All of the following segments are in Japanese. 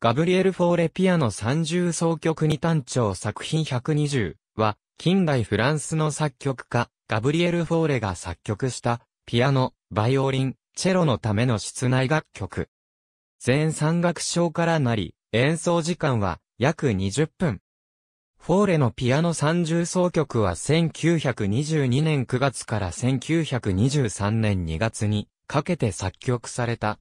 ガブリエル・フォーレピアノ30奏曲に単調作品120は、近代フランスの作曲家、ガブリエル・フォーレが作曲した、ピアノ、バイオリン、チェロのための室内楽曲。全3楽章からなり、演奏時間は約20分。フォーレのピアノ30奏曲は1922年9月から1923年2月にかけて作曲された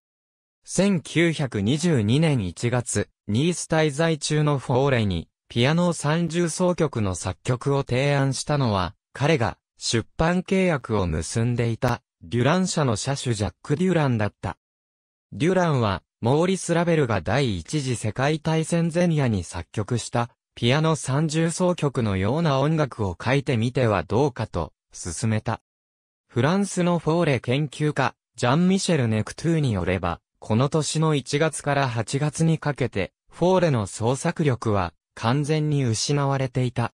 1922年1月、ニース滞在中のフォーレに、ピアノ三重奏曲の作曲を提案したのは、彼が出版契約を結んでいた、デュラン社の車種ジャック・デュランだった。デュランは、モーリス・ラベルが第一次世界大戦前夜に作曲した、ピアノ三重奏曲のような音楽を書いてみてはどうかと、勧めた。フランスのフォーレ研究家、ジャン・ミシェル・ネクトゥーによれば、この年の1月から8月にかけて、フォーレの創作力は完全に失われていた。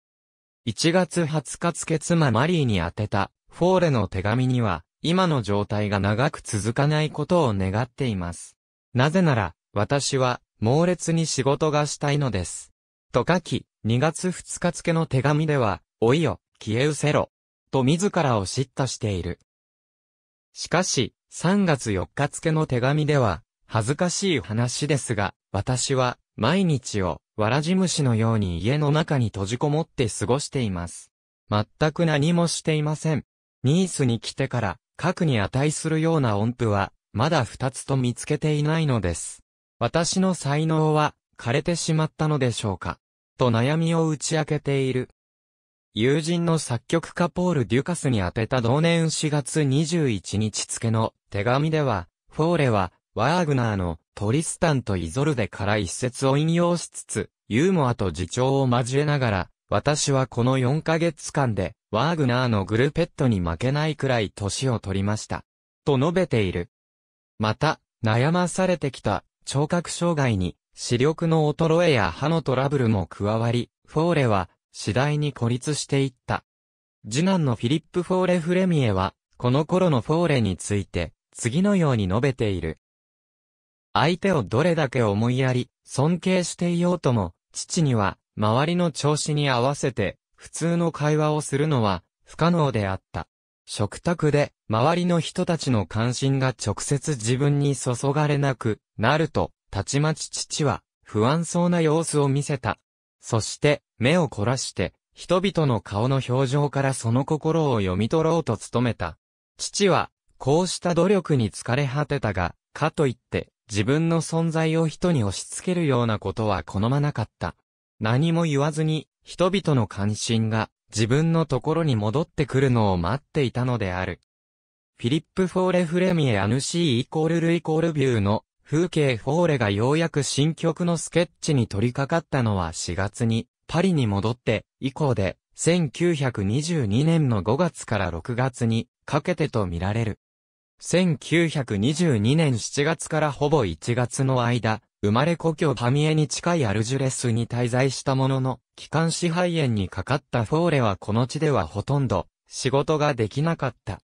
1月20日付妻マリーに宛てたフォーレの手紙には、今の状態が長く続かないことを願っています。なぜなら、私は、猛烈に仕事がしたいのです。と書き、2月2日付の手紙では、おいよ、消え失せろ。と自らを叱咤している。しかし、3月4日付の手紙では、恥ずかしい話ですが、私は、毎日を、わらじ虫のように家の中に閉じこもって過ごしています。全く何もしていません。ニースに来てから、核に値するような音符は、まだ2つと見つけていないのです。私の才能は、枯れてしまったのでしょうか。と悩みを打ち明けている。友人の作曲家ポール・デュカスに宛てた同年4月21日付の手紙では、フォーレは、ワーグナーのトリスタンとイゾルデから一節を引用しつつ、ユーモアと自重を交えながら、私はこの4ヶ月間で、ワーグナーのグルペットに負けないくらい年を取りました。と述べている。また、悩まされてきた聴覚障害に、視力の衰えや歯のトラブルも加わり、フォーレは、次第に孤立していった。次男のフィリップ・フォーレ・フレミエは、この頃のフォーレについて、次のように述べている。相手をどれだけ思いやり、尊敬していようとも、父には、周りの調子に合わせて、普通の会話をするのは、不可能であった。食卓で、周りの人たちの関心が直接自分に注がれなくなると、たちまち父は、不安そうな様子を見せた。そして、目を凝らして、人々の顔の表情からその心を読み取ろうと努めた。父は、こうした努力に疲れ果てたが、かといって、自分の存在を人に押し付けるようなことは好まなかった。何も言わずに、人々の関心が、自分のところに戻ってくるのを待っていたのである。フィリップ・フォーレ・フレミエ・アヌシー・イコール・ル・イコール・ビューの風景フォーレがようやく新曲のスケッチに取り掛かったのは4月にパリに戻って、以降で、1922年の5月から6月にかけてと見られる。1922年7月からほぼ1月の間、生まれ故郷ハミエに近いアルジュレスに滞在したものの、気管支肺炎にかかったフォーレはこの地ではほとんど仕事ができなかった。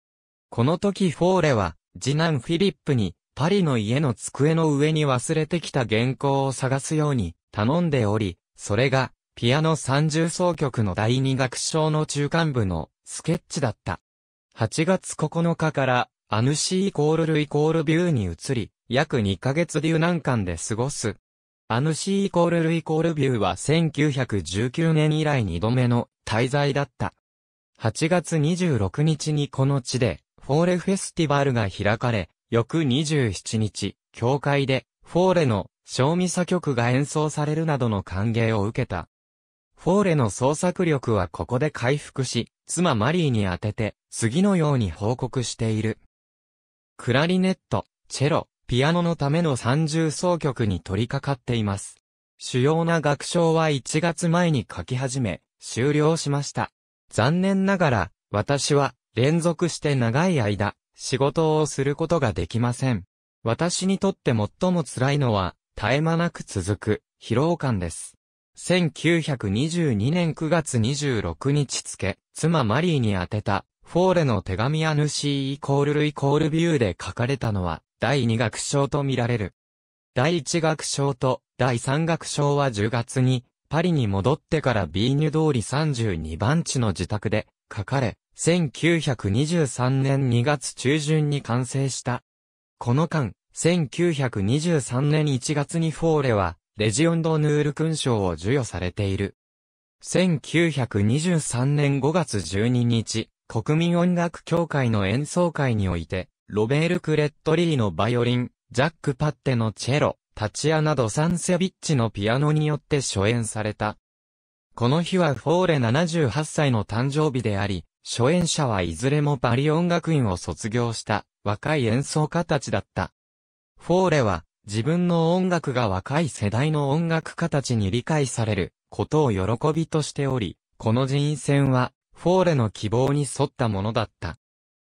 この時フォーレは、次男フィリップに、パリの家の机の上に忘れてきた原稿を探すように頼んでおり、それがピアノ30奏曲の第二楽章の中間部のスケッチだった。8月9日からアヌシーイコールルイコールビューに移り、約2ヶ月流難間で過ごす。アヌシーイコールルイコールビューは1919年以来2度目の滞在だった。8月26日にこの地でフォーレフェスティバルが開かれ、翌27日、教会でフォーレの小ミサ曲が演奏されるなどの歓迎を受けた。フォーレの創作力はここで回復し、妻マリーに当てて、次のように報告している。クラリネット、チェロ、ピアノのための三重奏曲に取り掛かっています。主要な楽章は1月前に書き始め、終了しました。残念ながら、私は連続して長い間、仕事をすることができません。私にとって最も辛いのは、絶え間なく続く、疲労感です。1922年9月26日付、妻マリーに宛てた、フォーレの手紙やヌシーイコールルイコールビューで書かれたのは、第2楽章とみられる。第1楽章と第3楽章は10月に、パリに戻ってからビーニュ通り32番地の自宅で書かれ、1923年2月中旬に完成した。この間、1923年1月にフォーレは、レジオンド・ヌール勲章を授与されている。1923年5月12日、国民音楽協会の演奏会において、ロベール・クレットリーのバイオリン、ジャック・パッテのチェロ、タチアなどサンセビッチのピアノによって初演された。この日はフォーレ78歳の誕生日であり、初演者はいずれもパリ音楽院を卒業した若い演奏家たちだった。フォーレは自分の音楽が若い世代の音楽家たちに理解されることを喜びとしており、この人選は、フォーレの希望に沿ったものだった。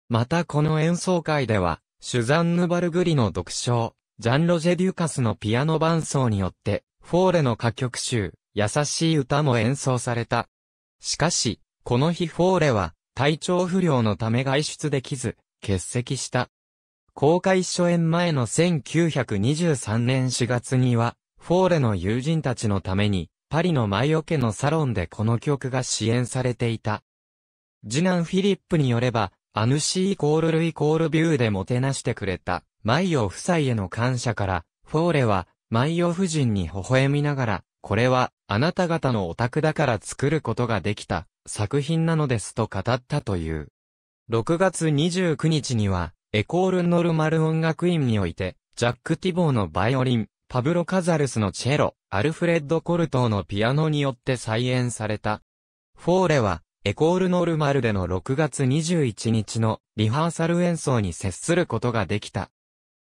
またこの演奏会では、シュザンヌ・バルグリの独唱、ジャン・ロジェ・デュカスのピアノ伴奏によって、フォーレの歌曲集、優しい歌も演奏された。しかし、この日フォーレは、体調不良のため外出できず、欠席した。公開初演前の1923年4月には、フォーレの友人たちのために、パリのマイオケのサロンでこの曲が支援されていた。次男フィリップによれば、アヌシーイコールルイコールビューでもてなしてくれた、マイオ夫妻への感謝から、フォーレは、マイオ夫人に微笑みながら、これは、あなた方のお宅だから作ることができた、作品なのですと語ったという。6月29日には、エコール・ノルマル音楽院において、ジャック・ティボーのバイオリン、パブロ・カザルスのチェロ、アルフレッド・コルトーのピアノによって再演された。フォーレは、エコール・ノルマルでの6月21日のリハーサル演奏に接することができた。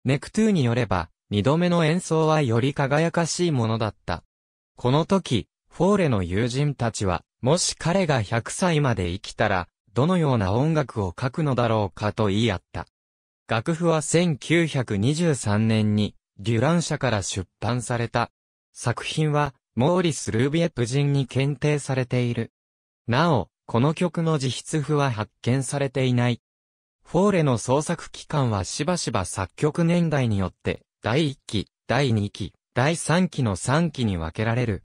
ネクトゥーによれば、二度目の演奏はより輝かしいものだった。この時、フォーレの友人たちは、もし彼が100歳まで生きたら、どのような音楽を書くのだろうかと言い合った。楽譜は1923年に、デュラン社から出版された。作品は、モーリス・ルービエ夫人に検定されている。なお、この曲の自筆譜は発見されていない。フォーレの創作期間はしばしば作曲年代によって、第1期、第2期、第3期の3期に分けられる。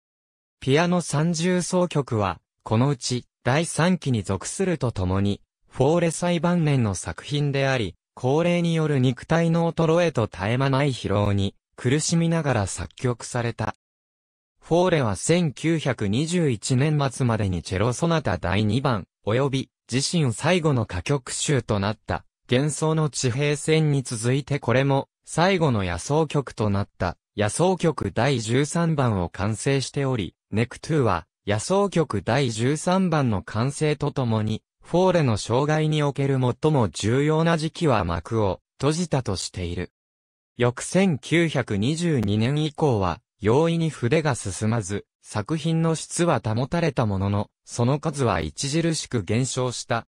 ピアノ三重奏曲は、このうち、第3期に属するとともに、フォーレ最晩年の作品であり、高齢による肉体の衰えと絶え間ない疲労に苦しみながら作曲された。フォーレは1921年末までにチェロソナタ第2番、及び自身最後の歌曲集となった、幻想の地平線に続いてこれも最後の野草曲となった、野草曲第13番を完成しており、ネクトゥは野草曲第13番の完成とともに、フォーレの障害における最も重要な時期は幕を閉じたとしている。翌1922年以降は、容易に筆が進まず、作品の質は保たれたものの、その数は著しく減少した。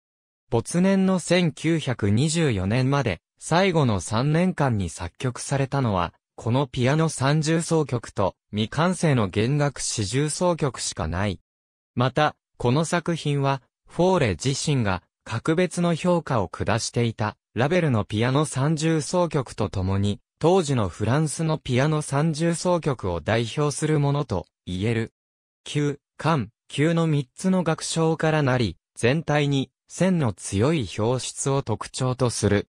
没年の1924年まで、最後の3年間に作曲されたのは、このピアノ三重奏曲と未完成の弦楽四重奏曲しかない。また、この作品はフォーレ自身が格別の評価を下していた、ラベルのピアノ三重奏曲とともに、当時のフランスのピアノ三重奏曲を代表するものと言える。旧、間、旧の三つの楽章からなり、全体に線の強い表出を特徴とする。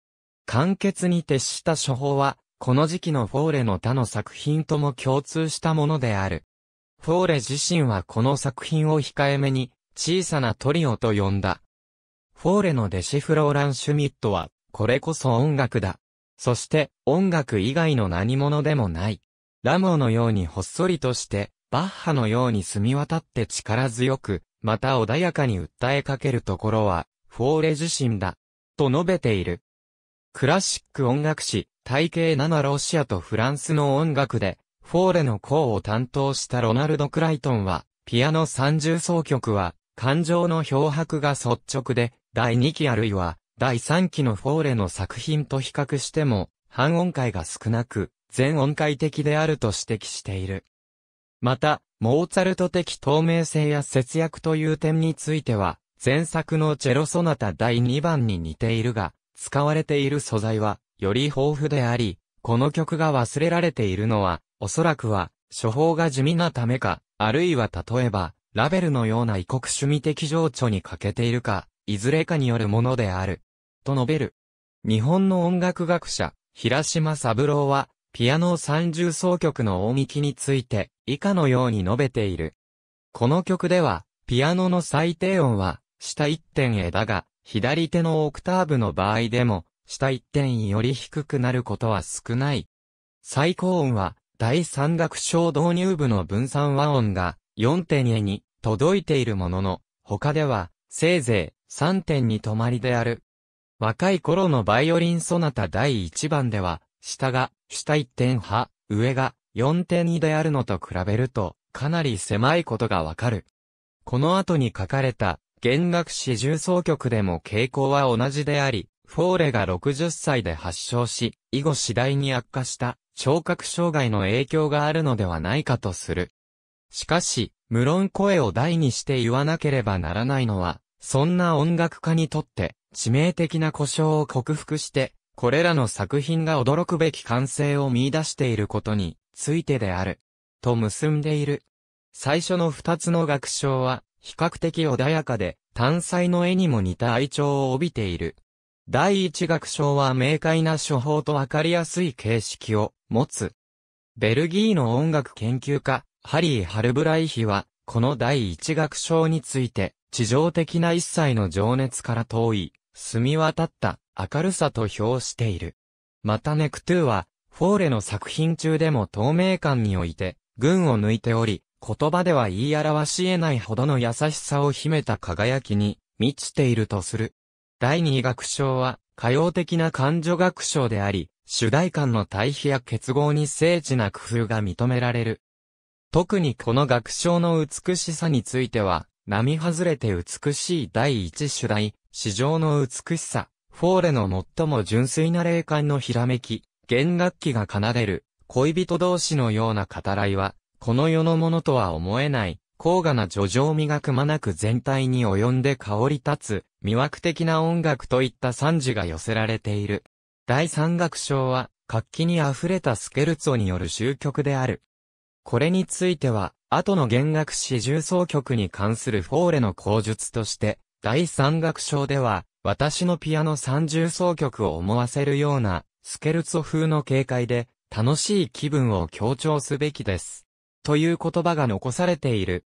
簡潔に徹した処方は、この時期のフォーレの他の作品とも共通したものである。フォーレ自身はこの作品を控えめに、小さなトリオと呼んだ。フォーレの弟子フローラン・シュミットは、これこそ音楽だ。そして音楽以外の何者でもない。ラモーのようにほっそりとして、バッハのように澄み渡って力強く、また穏やかに訴えかけるところは、フォーレ自身だ。と述べている。クラシック音楽史、体系7ロシアとフランスの音楽で、フォーレの功を担当したロナルド・クライトンは、ピアノ30奏曲は、感情の漂白が率直で、第2期あるいは、第3期のフォーレの作品と比較しても、半音階が少なく、全音階的であると指摘している。また、モーツァルト的透明性や節約という点については、前作のチェロソナタ第2番に似ているが、使われている素材は、より豊富であり、この曲が忘れられているのは、おそらくは、処方が地味なためか、あるいは例えば、ラベルのような異国趣味的情緒に欠けているか、いずれかによるものである。と述べる。日本の音楽学者、平島三郎は、ピアノ三重奏曲の音域について、以下のように述べている。この曲では、ピアノの最低音は、下一点へだが、左手のオクターブの場合でも、下一点より低くなることは少ない。最高音は、第三楽章導入部の分散和音が、4.2に届いているものの、他では、せいぜい3.2止まりである。若い頃のバイオリンソナタ第1番では、下が下1点派、上が4.2であるのと比べると、かなり狭いことがわかる。この後に書かれた、弦楽四重奏曲でも傾向は同じであり、フォーレが60歳で発症し、以後次第に悪化した、聴覚障害の影響があるのではないかとする。しかし、無論声を大にして言わなければならないのは、そんな音楽家にとって、致命的な故障を克服して、これらの作品が驚くべき完成を見出していることについてである。と結んでいる。最初の二つの楽章は、比較的穏やかで、単細の絵にも似た愛情を帯びている。第一楽章は明快な手法とわかりやすい形式を持つ。ベルギーの音楽研究家、ハリー・ハルブライヒは、この第一楽章について、地上的な一切の情熱から遠い、澄み渡った明るさと評している。またネクトゥーは、フォーレの作品中でも透明感において、群を抜いており、言葉では言い表し得ないほどの優しさを秘めた輝きに、満ちているとする。第二楽章は、歌謡的な感情楽章であり、主題感の対比や結合に精緻な工夫が認められる。特にこの楽章の美しさについては、並外れて美しい第一主題、史上の美しさ、フォーレの最も純粋な霊感のひらめき、弦楽器が奏でる、恋人同士のような語らいは、この世のものとは思えない、高雅な叙情磨くまなく全体に及んで香り立つ、魅惑的な音楽といった賛辞が寄せられている。第三楽章は、活気に溢れたスケルツォによる終曲である。これについては、後の弦楽四重奏曲に関するフォーレの口述として、第三楽章では、私のピアノ三重奏曲を思わせるような、スケルツォ風の軽快で、楽しい気分を強調すべきです。という言葉が残されている。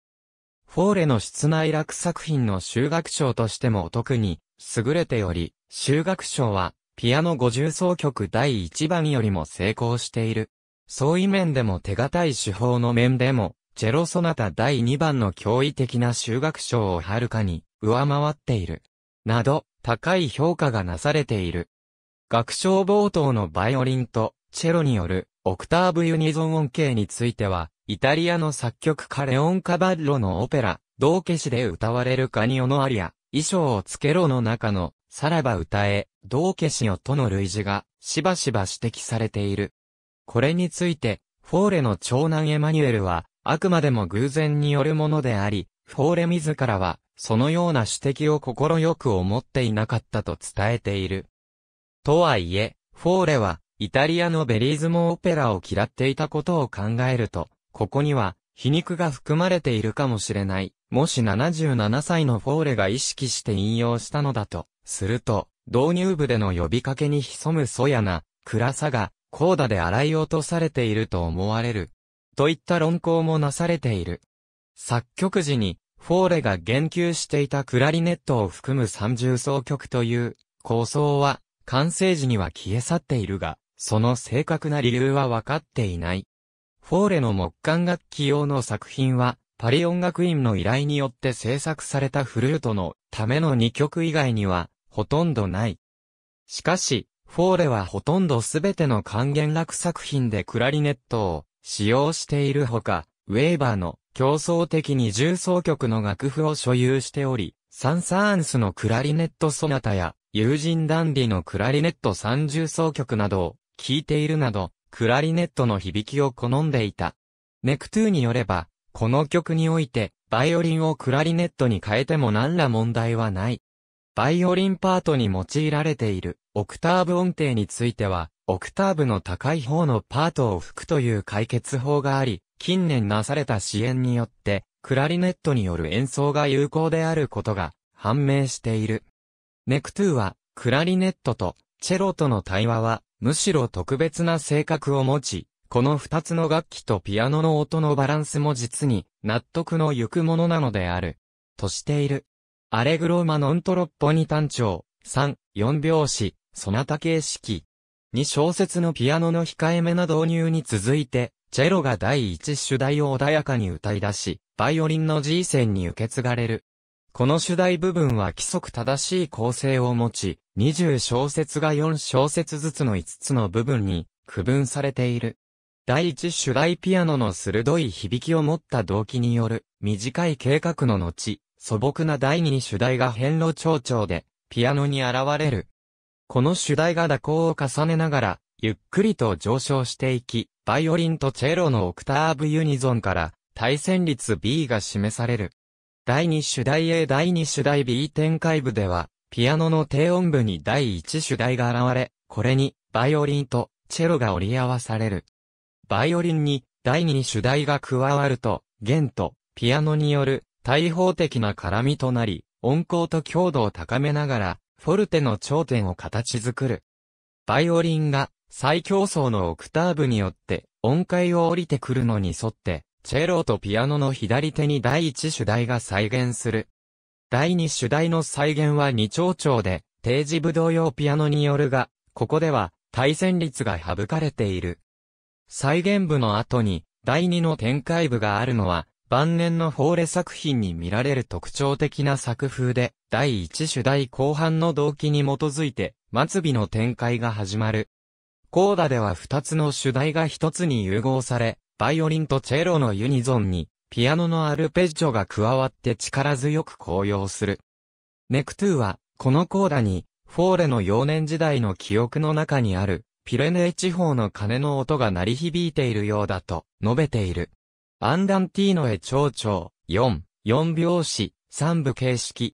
フォーレの室内楽作品の修学賞としても特に優れており、修学賞はピアノ五重奏曲第1番よりも成功している。相違面でも手堅い手法の面でも、チェロソナタ第2番の驚異的な修学賞をはるかに上回っている。など、高い評価がなされている。学章冒頭のバイオリンとチェロによるオクターブユニゾン音形については、イタリアの作曲家レオン・カバッロのオペラ、道化師で歌われるカニオのアリア、衣装をつけろの中の、さらば歌え、道化師よとの類似が、しばしば指摘されている。これについて、フォーレの長男エマニュエルは、あくまでも偶然によるものであり、フォーレ自らは、そのような指摘を心よく思っていなかったと伝えている。とはいえ、フォーレは、イタリアのベリーズモオペラを嫌っていたことを考えると、ここには、皮肉が含まれているかもしれない。もし77歳のフォーレが意識して引用したのだと、すると、導入部での呼びかけに潜むそやな、暗さが、コーダで洗い落とされていると思われる。といった論考もなされている。作曲時に、フォーレが言及していたクラリネットを含む三重奏曲という構想は、完成時には消え去っているが、その正確な理由は分かっていない。フォーレの木管楽器用の作品は、パリ音楽院の依頼によって制作されたフルートのための2曲以外には、ほとんどない。しかし、フォーレはほとんどすべての還元楽作品でクラリネットを使用しているほか、ウェーバーの競争的に重奏曲の楽譜を所有しており、サンサーンスのクラリネットソナタや、友人ダンディのクラリネット三重奏曲などを聴いているなど、クラリネットの響きを好んでいた。ネクトゥーによれば、この曲において、バイオリンをクラリネットに変えても何ら問題はない。バイオリンパートに用いられているオクターブ音程については、オクターブの高い方のパートを吹くという解決法があり、近年なされた支援によって、クラリネットによる演奏が有効であることが判明している。ネクトゥは、クラリネットとチェロとの対話は、むしろ特別な性格を持ち、この二つの楽器とピアノの音のバランスも実に納得のゆくものなのである、としている。アレグローマノントロッポニ単調、3、4拍子、そなた形式。2小節のピアノの控えめな導入に続いて、チェロが第一主題を穏やかに歌い出し、バイオリンの G 線に受け継がれる。この主題部分は規則正しい構成を持ち、20小節が4小節ずつの5つの部分に区分されている。第一主題ピアノの鋭い響きを持った動機による短い計画の後、素朴な第二主題が変路長調で、ピアノに現れる。この主題が蛇行を重ねながら、ゆっくりと上昇していき、バイオリンとチェロのオクターブユニゾンから、対戦率 B が示される。第2主題 A 第2主題 B 展開部では、ピアノの低音部に第1主題が現れ、これに、バイオリンとチェロが折り合わされる。バイオリンに、第2主題が加わると、弦と、ピアノによる対法的な絡みとなり、音高と強度を高めながら、フォルテの頂点を形作る。バイオリンが最強層のオクターブによって音階を降りてくるのに沿って、チェロとピアノの左手に第一主題が再現する。第二主題の再現は二丁調で、定時武道用ピアノによるが、ここでは対戦率が省かれている。再現部の後に、第二の展開部があるのは、晩年のフォーレ作品に見られる特徴的な作風で、第一主題後半の動機に基づいて、末尾の展開が始まる。コーダでは二つの主題が一つに融合され、バイオリンとチェロのユニゾンに、ピアノのアルペジョが加わって力強く高揚する。ネクトゥは、このコーダに、フォーレの幼年時代の記憶の中にある、ピレネー地方の鐘の音が鳴り響いているようだと述べている。アンダンティーノへ長調、4、4拍子、3部形式。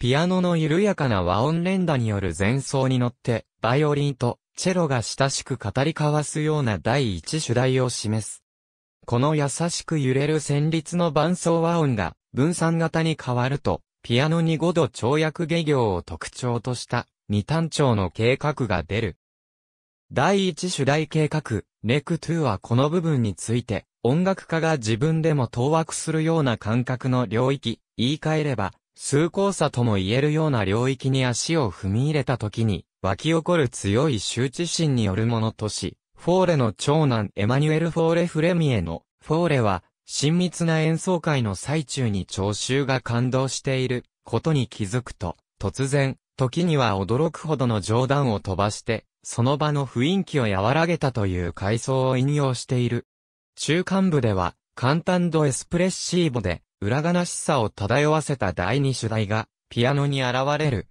ピアノの緩やかな和音連打による前奏に乗って、バイオリンとチェロが親しく語り交わすような第一主題を示す。この優しく揺れる旋律の伴奏和音が分散型に変わると、ピアノに5度跳躍下行を特徴とした二単調の計画が出る。第一主題計画、ネクトゥはこの部分について、音楽家が自分でも当惑するような感覚の領域、言い換えれば、崇高さとも言えるような領域に足を踏み入れた時に、湧き起こる強い羞恥心によるものとし、フォーレの長男エマニュエル・フォーレ・フレミエの、フォーレは、親密な演奏会の最中に聴衆が感動していることに気づくと、突然、時には驚くほどの冗談を飛ばして、その場の雰囲気を和らげたという回想を引用している。中間部では、簡単ドエスプレッシーボで、裏悲しさを漂わせた第二主題が、ピアノに現れる。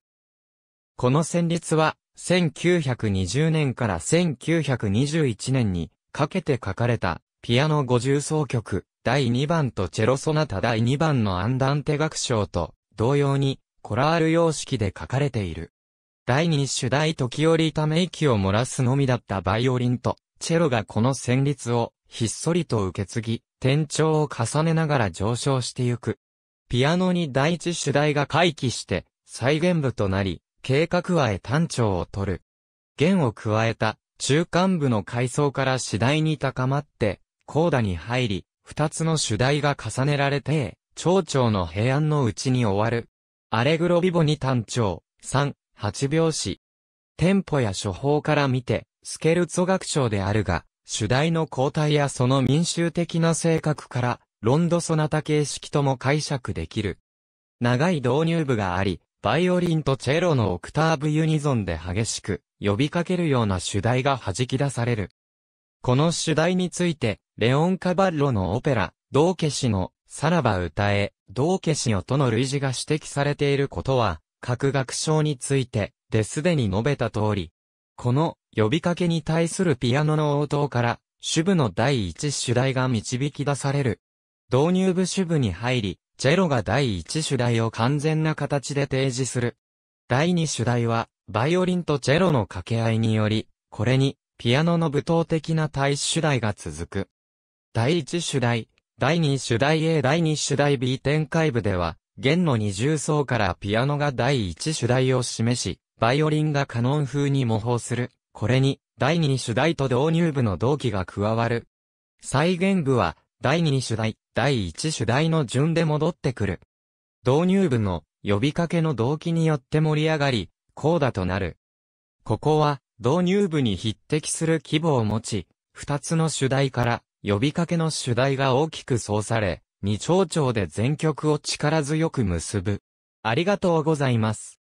この旋律は、1920年から1921年にかけて書かれた、ピアノ五重奏曲、第2番とチェロソナタ第2番のアンダンテ楽章と、同様に、コラール様式で書かれている。第二主題時折ため息を漏らすのみだったバイオリンと、チェロがこの旋律を、ひっそりと受け継ぎ、転調を重ねながら上昇してゆく。ピアノに第一主題が回帰して、再現部となり、計画は絵単調を取る。弦を加えた、中間部の階層から次第に高まって、高打に入り、二つの主題が重ねられて、蝶々の平安のうちに終わる、アレグロビボに単調、3、8拍子。テンポや処方から見て、スケルツォ学長であるが、主題の交代やその民衆的な性格から、ロンドソナタ形式とも解釈できる。長い導入部があり、バイオリンとチェロのオクターブユニゾンで激しく、呼びかけるような主題が弾き出される。この主題について、レオン・カバッロのオペラ、道化師の、さらば歌え、道化師よとの類似が指摘されていることは、各学賞について、ですでに述べた通り、この呼びかけに対するピアノの応答から、主部の第一主題が導き出される。導入部主部に入り、ジェロが第一主題を完全な形で提示する。第二主題は、バイオリンとジェロの掛け合いにより、これに、ピアノの舞踏的な対主題が続く。第一主題、第2主題 A 第2主題 B 展開部では、弦の二重奏からピアノが第1主題を示し、バイオリンがカノン風に模倣する。これに、第2主題と導入部の同期が加わる。再現部は、第2主題、第1主題の順で戻ってくる。導入部の呼びかけの動機によって盛り上がり、コーダとなる。ここは、導入部に匹敵する規模を持ち、二つの主題から呼びかけの主題が大きくそうされ、二丁調で全曲を力強く結ぶ。ありがとうございます。